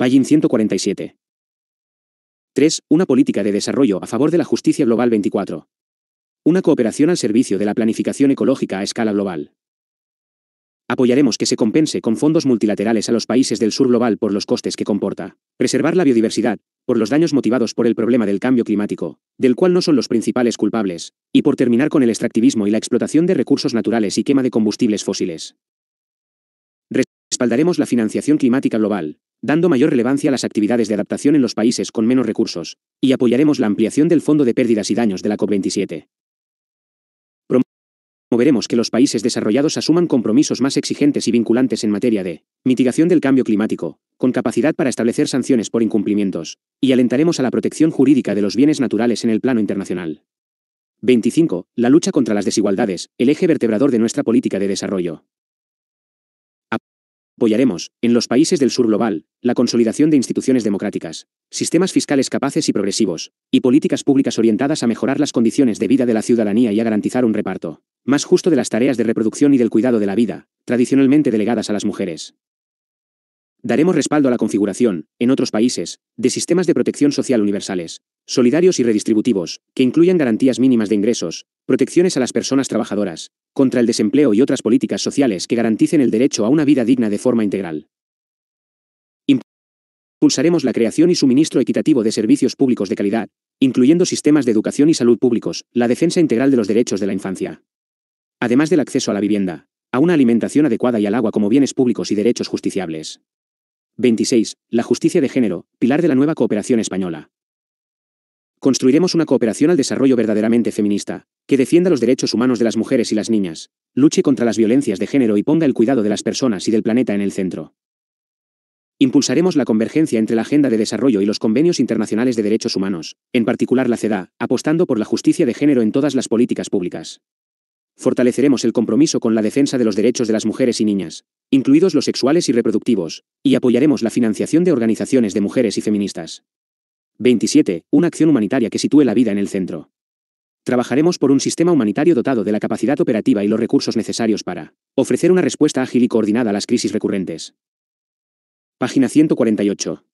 Página 147. 3. Una política de desarrollo a favor de la justicia global 24. Una cooperación al servicio de la planificación ecológica a escala global. Apoyaremos que se compense con fondos multilaterales a los países del sur global por los costes que comporta. Preservar la biodiversidad, por los daños motivados por el problema del cambio climático, del cual no son los principales culpables, y por terminar con el extractivismo y la explotación de recursos naturales y quema de combustibles fósiles. Respaldaremos la financiación climática global, dando mayor relevancia a las actividades de adaptación en los países con menos recursos, y apoyaremos la ampliación del Fondo de Pérdidas y Daños de la COP27. Promoveremos que los países desarrollados asuman compromisos más exigentes y vinculantes en materia de mitigación del cambio climático, con capacidad para establecer sanciones por incumplimientos, y alentaremos a la protección jurídica de los bienes naturales en el plano internacional. 25. La lucha contra las desigualdades, el eje vertebrador de nuestra política de desarrollo. Apoyaremos, en los países del sur global, la consolidación de instituciones democráticas, sistemas fiscales capaces y progresivos, y políticas públicas orientadas a mejorar las condiciones de vida de la ciudadanía y a garantizar un reparto más justo de las tareas de reproducción y del cuidado de la vida, tradicionalmente delegadas a las mujeres. Daremos respaldo a la configuración, en otros países, de sistemas de protección social universales, solidarios y redistributivos, que incluyan garantías mínimas de ingresos, protecciones a las personas trabajadoras, contra el desempleo y otras políticas sociales que garanticen el derecho a una vida digna de forma integral. Impulsaremos la creación y suministro equitativo de servicios públicos de calidad, incluyendo sistemas de educación y salud públicos, la defensa integral de los derechos de la infancia. Además del acceso a la vivienda, a una alimentación adecuada y al agua como bienes públicos y derechos justiciables. 26. La justicia de género, pilar de la nueva cooperación española. Construiremos una cooperación al desarrollo verdaderamente feminista, que defienda los derechos humanos de las mujeres y las niñas, luche contra las violencias de género y ponga el cuidado de las personas y del planeta en el centro. Impulsaremos la convergencia entre la Agenda de Desarrollo y los convenios internacionales de derechos humanos, en particular la CEDA, apostando por la justicia de género en todas las políticas públicas fortaleceremos el compromiso con la defensa de los derechos de las mujeres y niñas, incluidos los sexuales y reproductivos, y apoyaremos la financiación de organizaciones de mujeres y feministas. 27. Una acción humanitaria que sitúe la vida en el centro. Trabajaremos por un sistema humanitario dotado de la capacidad operativa y los recursos necesarios para ofrecer una respuesta ágil y coordinada a las crisis recurrentes. Página 148.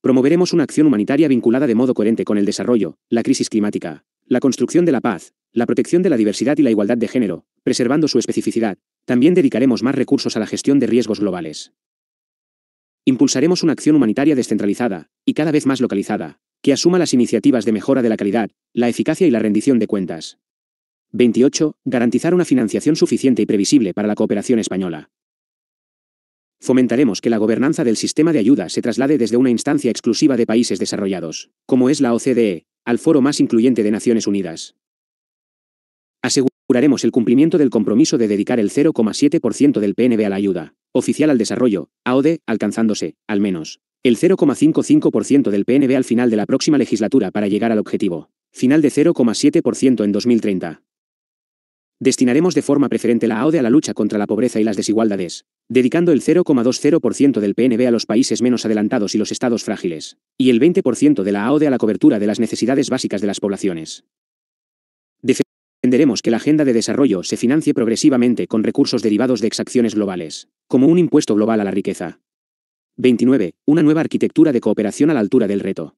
Promoveremos una acción humanitaria vinculada de modo coherente con el desarrollo, la crisis climática, la construcción de la paz, la protección de la diversidad y la igualdad de género, preservando su especificidad, también dedicaremos más recursos a la gestión de riesgos globales. Impulsaremos una acción humanitaria descentralizada, y cada vez más localizada, que asuma las iniciativas de mejora de la calidad, la eficacia y la rendición de cuentas. 28. Garantizar una financiación suficiente y previsible para la cooperación española. Fomentaremos que la gobernanza del sistema de ayuda se traslade desde una instancia exclusiva de países desarrollados, como es la OCDE, al foro más incluyente de Naciones Unidas. Aseguraremos el cumplimiento del compromiso de dedicar el 0,7% del PNB a la ayuda oficial al desarrollo, AOD, alcanzándose, al menos, el 0,55% del PNB al final de la próxima legislatura para llegar al objetivo final de 0,7% en 2030. Destinaremos de forma preferente la AODE a la lucha contra la pobreza y las desigualdades, dedicando el 0,20% del PNB a los países menos adelantados y los estados frágiles, y el 20% de la AODE a la cobertura de las necesidades básicas de las poblaciones. Defenderemos que la agenda de desarrollo se financie progresivamente con recursos derivados de exacciones globales, como un impuesto global a la riqueza. 29. Una nueva arquitectura de cooperación a la altura del reto.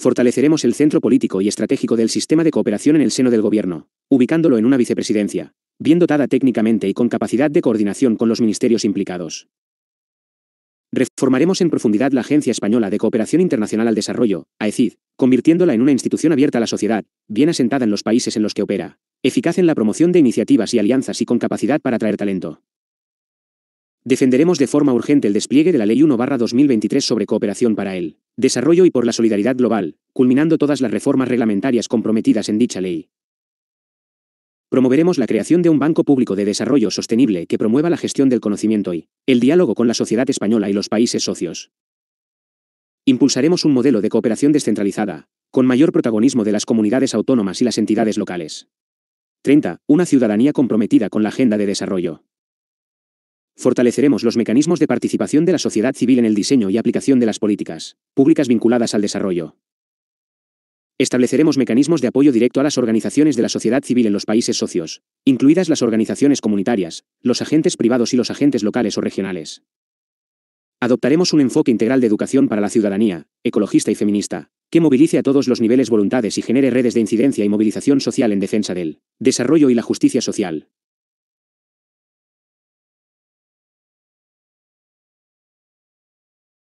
Fortaleceremos el centro político y estratégico del sistema de cooperación en el seno del Gobierno, ubicándolo en una vicepresidencia, bien dotada técnicamente y con capacidad de coordinación con los ministerios implicados. Reformaremos en profundidad la Agencia Española de Cooperación Internacional al Desarrollo, AECID, convirtiéndola en una institución abierta a la sociedad, bien asentada en los países en los que opera, eficaz en la promoción de iniciativas y alianzas y con capacidad para atraer talento. Defenderemos de forma urgente el despliegue de la Ley 1-2023 sobre cooperación para él desarrollo y por la solidaridad global, culminando todas las reformas reglamentarias comprometidas en dicha ley. Promoveremos la creación de un Banco Público de Desarrollo Sostenible que promueva la gestión del conocimiento y el diálogo con la sociedad española y los países socios. Impulsaremos un modelo de cooperación descentralizada, con mayor protagonismo de las comunidades autónomas y las entidades locales. 30. Una ciudadanía comprometida con la agenda de desarrollo. Fortaleceremos los mecanismos de participación de la sociedad civil en el diseño y aplicación de las políticas públicas vinculadas al desarrollo. Estableceremos mecanismos de apoyo directo a las organizaciones de la sociedad civil en los países socios, incluidas las organizaciones comunitarias, los agentes privados y los agentes locales o regionales. Adoptaremos un enfoque integral de educación para la ciudadanía, ecologista y feminista, que movilice a todos los niveles voluntades y genere redes de incidencia y movilización social en defensa del desarrollo y la justicia social.